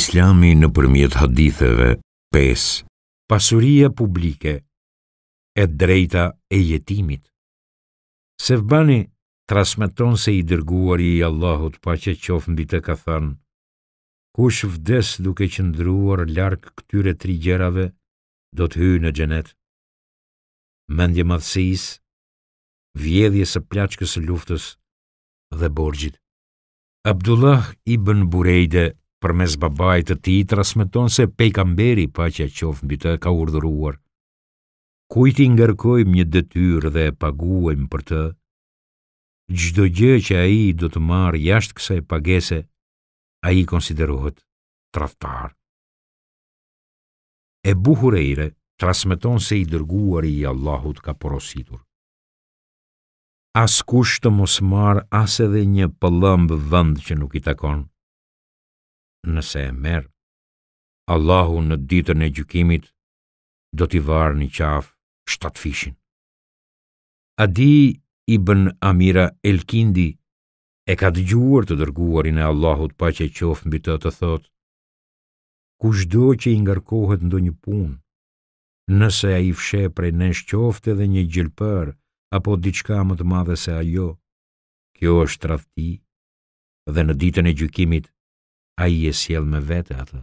Islami në përmjet haditheve 5. Pasuria publike e drejta e jetimit Sevbani trasmeton se i dërguar i Allahut pa që qofë mbi të ka thënë Kush vdes duke qëndruar larkë këtyre tri gjerave, do të hyjë në gjenet. Mendje madhësis, vjedhje së plaqkës luftës dhe borgjit. Abdullah ibn Burejde për mes babaj të ti trasmeton se pejkamberi pa që a qof mbi të ka urdhuruar. Kujti ngërkojmë një detyr dhe paguajmë për të, gjdo gjë që a i do të marë jashtë kësa e pagese, a i konsiderohet traftar. E buhur e ire, trasmeton se i dërguar i Allahut ka porositur. As kushtë të mos marë as edhe një pëllëmbë vënd që nuk i takonë, nëse e merë. Allahu në ditën e gjykimit do t'i varë një qafë shtatë fishin. Adi i bën Amira Elkindi e ka dëgjuar të dërguarin e Allahut pa që qofë mbi të të thotë, ku shdo që i ngarkohet ndo një punë, nëse a i fshe prej në shqofte dhe një gjilpër, apo diçka më të madhe se ajo, kjo është trafti, dhe në ditën e gjykimit a i e siel me vete atë.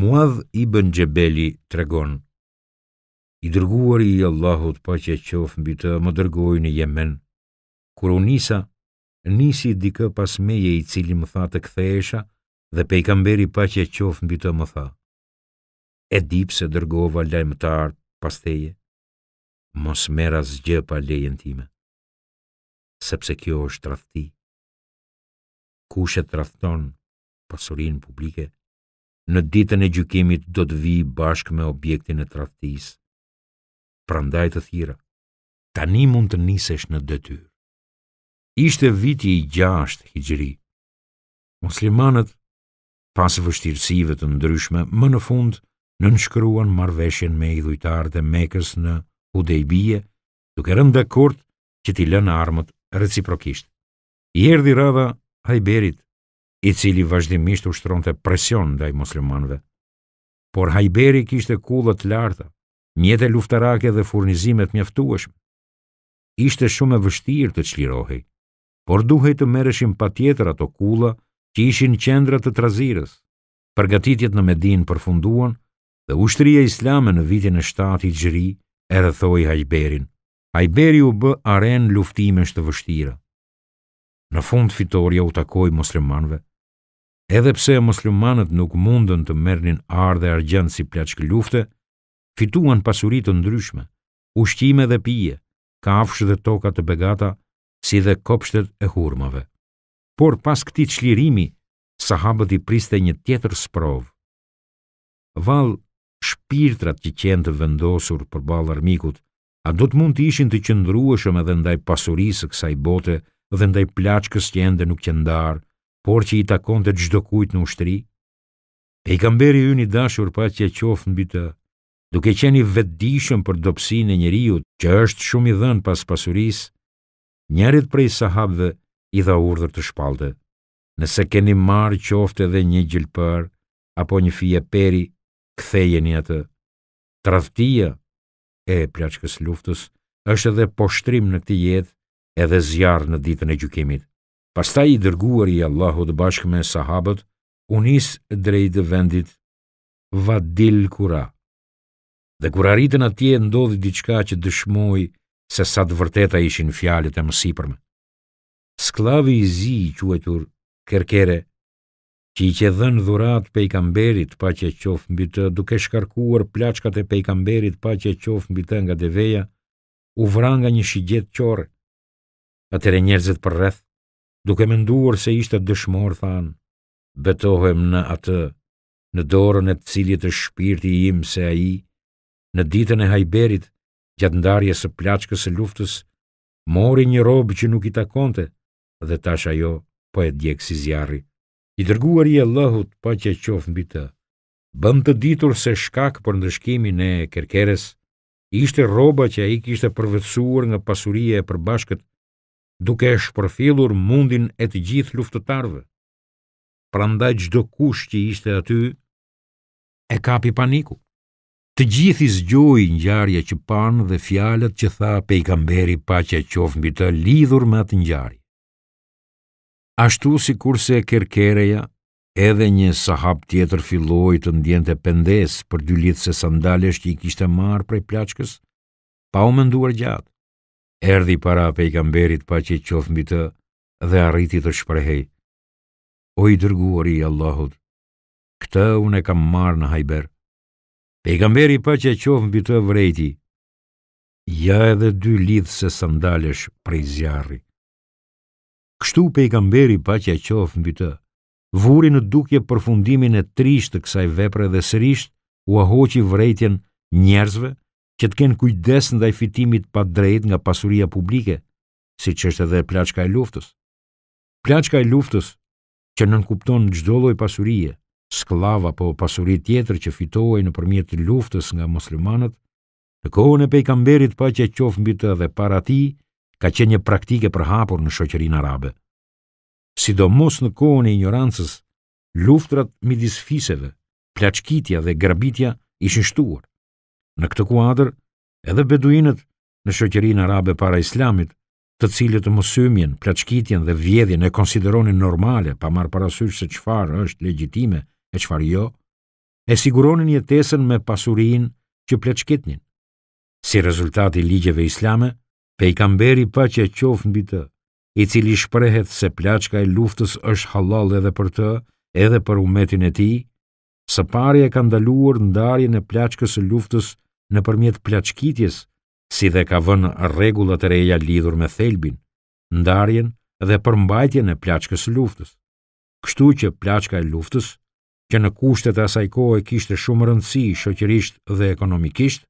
Muadh i bën gjebeli tregon, i dërguar i Allahut pa që qofë mbi të më dërgoj në jemen, kur unisa, nisi dikë pas meje i cili më tha të kthejesha dhe kamberi pa që qofë mbi të më tha. E dip se dërgova lajmëtar pas theje, mos mera zgjë pa lejen time, sepse kjo është rathti ku shë trafton pasurin publike, në ditën e gjukimit do të vi bashkë me objektin e traftis. Prandaj të thira, tani mund të nisesh në dëtyr. Ishte viti i gjasht, higjëri. Muslimanët, pas vështirësive të ndryshme, më në fund në nëshkruan marveshen me i dhujtarë dhe mekës në Hudejbije, duke rëndë dhe kort që t'i lënë armët reciprokisht. I erdi rada Hajberit, i cili vazhdimisht ushtron të presion ndaj muslimanëve. muslimanve. Por Hajberi kishte kullët larta, mjetë e luftarake dhe furnizimet mjaftueshme. Ishte shumë e vështirë të çlirohej, por duhej të mereshim pa tjetër ato kulla që ishin qendra të trazirës, përgatitjet në Medin përfunduan dhe ushtria islame në vitin e shtati gjëri, e rrethoi Hajberin. Hajberi u bë aren luftime shtë vështira në fund fitorja u takoi muslimanëve. Edhe pse muslimanët nuk mundën të merrnin ardh dhe argjend si plaçk lufte, fituan pasuri të ndryshme, ushqime dhe pije, kafshë dhe toka të begata, si dhe kopshtet e hurmave. Por pas këtij çlirimi, sahabët i priste një tjetër sprov. Vall shpirtrat që qenë të vendosur përballë armikut, a do të mund të ishin të qëndrueshëm edhe ndaj pasurisë së kësaj bote? dhe ndaj plaçkës që ende nuk qëndar, por që i takon të gjdo kujt në ushtëri? E i kamberi ju një dashur pa që e qofë në bitë, duke qeni vedishëm për dopsin e njëriut që është shumë i dhenë pas pasuris, njerit prej sahabëve i dha urdhër të shpalte. Nëse keni marë qofte dhe një gjilpër, apo një fije peri, këtheje një atë. Traftia e plaçkës luftës është edhe poshtrim në këti jetë, edhe zjarë në ditën e gjukimit. Pastaj i dërguar i Allahut bashkë me sahabët, unis drejtë vendit Vadil Kura. Dhe kur arritën atje, ndodhi diçka që dëshmoj se sa të vërteta ishin fjalit e mësipërme. Sklavi i zi i quetur kërkere, që i që dhenë dhurat pejkamberit pa që qofë mbi të duke shkarkuar plachkat e pejkamberit pa që qofë mbi të nga deveja, u vranga një shigjet qorë, Atëre njerëzit për rreth, duke me nduar se ishte dëshmor, thanë, betohem në atë, në dorën e të cilje të shpirti im se aji, në ditën e hajberit, gjatë ndarje së plachkës e luftës, mori një robë që nuk i takonte, dhe tash ajo po e djekë si zjarri. I dërguar i e lëhut po që e qofë mbi të, bëm të ditur se shkak për ndëshkimin e kerkeres, ishte roba që a i kishte përvetsuar nga pasurie e përbashkët duke e shpërfilur mundin e të gjithë luftëtarve. Pranda gjdo kush që ishte aty, e kapi paniku. Të gjithi zgjoj njarja që panë dhe fjalet që tha kamberi pa që qofë mbi të lidhur me atë njarë. Ashtu si kurse kerkereja, edhe një sahab tjetër filloj të ndjente pendes për dy litë se sandalesh që i kishte marë prej plachkës, pa u menduar gjatë. Erdi para pejgamberit pa që i qof mbi të dhe arriti të shprehej. O i dërguari i Allahut, këtë unë e kam marë në hajber. Pejgamberi pa që i qof mbi të vrejti, ja edhe dy lidhë se sandalesh prej zjarri. Kështu pejgamberi pa që i qof mbi të, vuri në dukje përfundimin e trisht të kësaj vepre dhe sërisht u ahoqi vrejtjen njerëzve, që të kenë kujdes në daj fitimit pa drejt nga pasuria publike, si që është edhe plaqka e luftës. Plaqka e luftës, që nënkupton në gjdolloj pasurie, sklava po pasurit tjetër që fitohaj në përmjet të luftës nga muslimanët, në kohën e pejkamberit pa që qofë mbi të dhe para ti, ka qenë një praktike për hapur në shoqerin arabe. Sidomos në kohën e ignorancës, luftrat midis fiseve, plaçkitja dhe grabitja ishin shtuar. Në këtë kuadër, edhe beduinët në shoqërinë arabe para islamit, të cilët mosymjen, plaçkitjen dhe vjedhjen e konsideronin normale, pa marrë parasysh se çfarë është legjitime e çfarë jo, e siguronin jetesën me pasurinë që plaçkitnin. Si rezultat i ligjeve islame, pejgamberi pa që qofë mbi të, i cili shprehet se plaçka e luftës është halal edhe për të, edhe për umetin e tij, së pari e ka ndaluar ndarjen e në plachkës e luftës në përmjet plachkitjes, si dhe ka vënë regullat e reja lidhur me thelbin, ndarjen dhe përmbajtjen e plaçkës e luftës. Kështu që plaçka e luftës, që në kushtet asajko e kishtë shumë rëndësi, shoqërisht dhe ekonomikisht,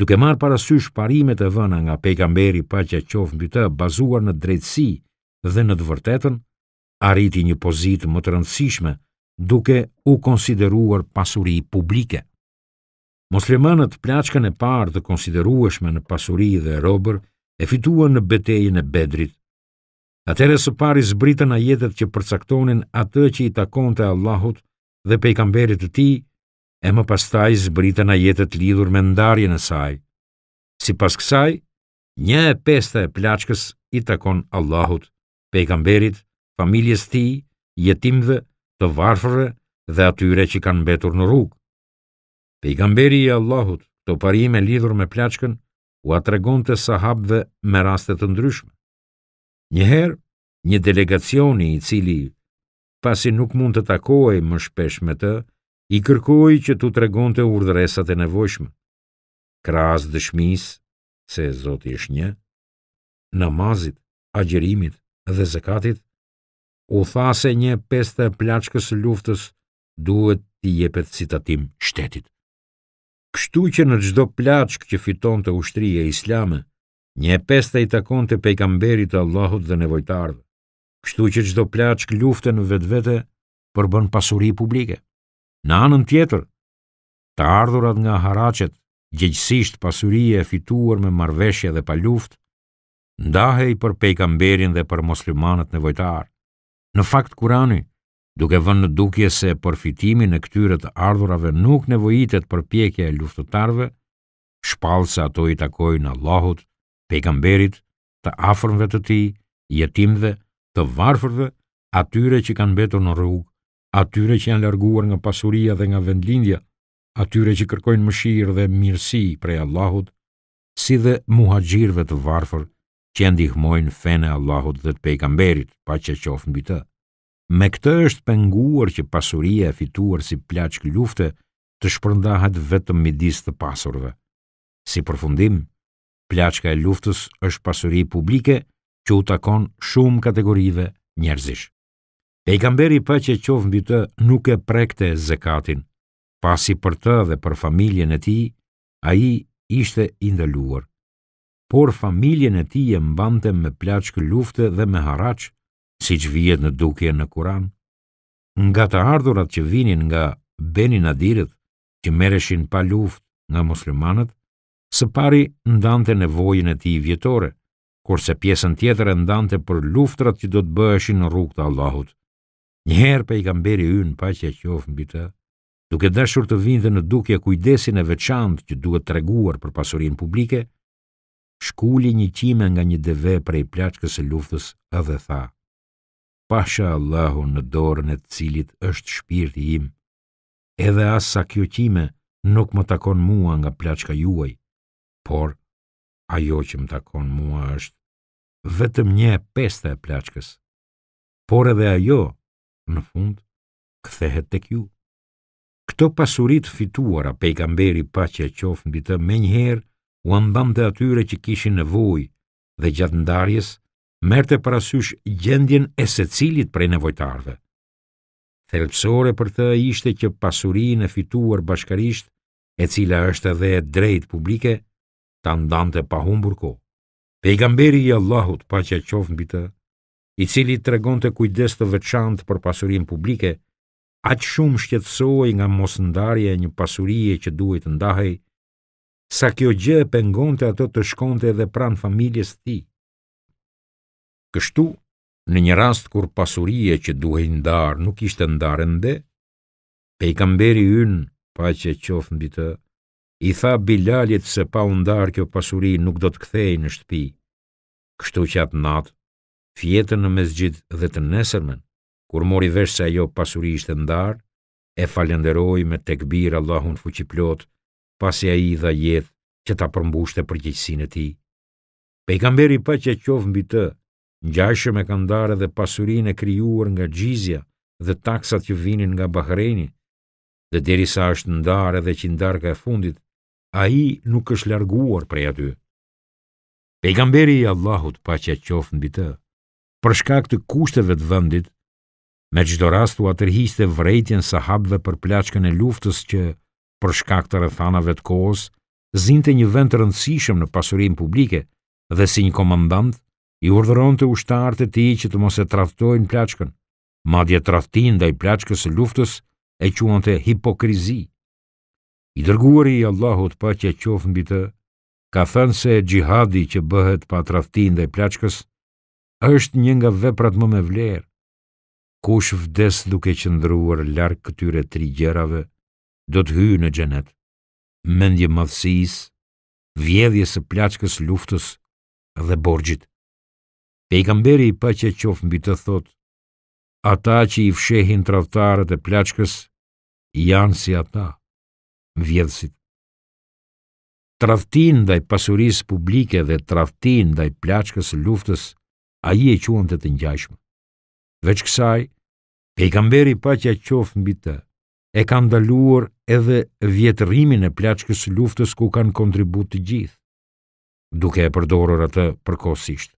duke marë parasysh parimet e vëna nga pejkamberi pa që qofën bëtë bazuar në drejtsi dhe në dëvërtetën, arriti një pozitë më të rëndësishme duke u konsideruar pasuri publike. Moslemanët plaçkën e parë të konsiderueshme në pasuri dhe robër e fituan në betejën e Bedrit. Atëherë së pari zbritën ajetet që përcaktonin atë që i takonte Allahut dhe pejgamberit të tij, e më pastaj zbritën ajetet lidhur me ndarjen e saj. Sipas kësaj, një e e plaçkës i takon Allahut, pejgamberit, familjes tij, jetimëve, të varfërë dhe atyre që kanë betur në rrugë. Pejgamberi i Allahut, të parime lidhur me plaçkën, u atregon të sahabve me rastet të ndryshme. Njëherë, një delegacioni i cili, pasi nuk mund të takoj më shpesh me të, i kërkoj që të tregon të urdhresat e nevojshme. Kras dëshmis, se Zoti është një, namazit, agjerimit dhe zekatit, u tha se një pester plaçkës luftës duhet t'i jepet citatim shtetit. Kështu që në gjdo plaçk që fiton të ushtri e islame, një pesta i takon të pejkamberit Allahut dhe nevojtarve. Kështu që gjdo plaçk lufte në vete përbën pasuri publike. Në anën tjetër, të ardhurat nga haracet, gjëgjësisht pasurije e fituar me marveshje dhe pa luft, ndahej për pejkamberin dhe për muslimanët nevojtarë. Në fakt Kurani, duke vënë në dukje se përfitimi në këtyre të ardhurave nuk nevojitet për pjekje e luftëtarve, shpalë se ato i takoj në Allahut, pejgamberit, të afrmëve të ti, jetimve, të varfrve, atyre që kanë beto në rrugë, atyre që janë larguar nga pasuria dhe nga vendlindja, atyre që kërkojnë mëshirë dhe mirësi prej Allahut, si dhe muhajgjirve të varfrë, që ndihmojnë fene Allahut dhe të pejgamberit, pa që qofë mbi të. Me këtë është penguar që pasuria e fituar si plaçk lufte të shpërndahat vetëm midis të pasurve. Si përfundim, plachka e luftës është pasuri publike që u takon shumë kategorive njerëzish. Pejgamberi pa që qofë mbi të nuk e prekte zekatin, pasi për të dhe për familjen e ti, a i ishte indaluar por familjen e ti e mbante me plaqë lufte dhe me haraq, si që vijet në duke në kuran. Nga të ardhurat që vinin nga Benin Adirët, që mereshin pa luft nga muslimanët, së pari ndante nevojën e ti vjetore, kurse pjesën tjetër e ndante për luftrat që do të bëheshin në rrugë të Allahut. Njëherë pe i kam beri ynë pa që e qofë mbi të, duke dashur të vindhe në duke kujdesin e veçantë që duhet të reguar për pasurin publike, shkulli një qime nga një dheve prej plaçkës e luftës edhe tha, Pasha Allahu në dorën e të cilit është shpirti im, edhe asa kjo qime nuk më takon mua nga plaçka juaj, por ajo që më takon mua është vetëm një e peste e plaçkës, por edhe ajo, në fund, këthehet të kju. Këto pasurit fituara pejgamberi pa që e qofën bitë me njëherë, u ambam dhe atyre që kishin nevoj dhe gjatë ndarjes, merte parasysh gjendjen e se cilit prej nevojtarve. Thelpsore për të ishte që pasurin e fituar bashkarisht, e cila është edhe e drejt publike, ta ndante pa humbur ko. Pejgamberi i Allahut pa që e qofën bitë, i cili të regon të kujdes të veçant për pasurin publike, atë shumë shqetsoj nga mosëndarje e një pasurije që duhet të ndahej, sa kjo gjë e pengonte ato të shkonte edhe pranë familjes ti. Kështu, në një rast kur pasurie që duhej ndarë nuk ishte ndarë ndë, pe i kamberi ynë, pa që qofë në bitë, i tha Bilalit se pa ndar kjo pasuri nuk do të kthej në shtëpi. Kështu që atë natë, fjetën në mezgjit dhe të nesërmen, kur mori vesh se ajo pasuri ishte ndarë, e falenderoj me tekbir Allahun fuqiplot, pasi a i dha jetë që ta përmbushte për gjithësin e ti. Pejgamberi pa që qovë mbi të, në gjashë me kandare dhe pasurin e kryuar nga gjizja dhe taksat që vinin nga Bahreni, dhe deri sa është ndare dhe ka e fundit, a i nuk është larguar prej aty. Pejgamberi i Allahut pa që qovë mbi të, përshka këtë kushteve të vëndit, me gjithë rastu atërhiste vrejtjen sahabve për plaçkën e luftës që për shkak të rrethanave të kohës, zinte një vend të rëndësishëm në pasurinë publike dhe si një komandant i urdhëronte ushtarët e tij që të mos e tradhtojnë plaçkën. Madje dhe ndaj plaçkës së luftës e quante hipokrizi. I dërguari i Allahut paqja qof mbi të, ka thënë se gjihadi që bëhet pa tradhtin ndaj plaçkës është një nga veprat më me vlerë. Kush vdes duke qëndruar larg këtyre tre gjërave do të hyjë në xhenet. Mendje madhësisë, vjedhjes së plaçkës luftës dhe borgjit. Pejgamberi paqja qof mbi të thot, Ata që i fshehin tradhtarët e plaçkës janë si ata vjedhësit Traftin dhe i pasuris publike dhe traftin dhe i plachkës luftës, a i e quen të të njajshme. Veç kësaj, pejkamberi pa që qofë mbi të, e kanë daluar edhe vjetërimin e plaçkës luftës ku kanë kontribut të gjithë, duke e përdorur atë përkosisht.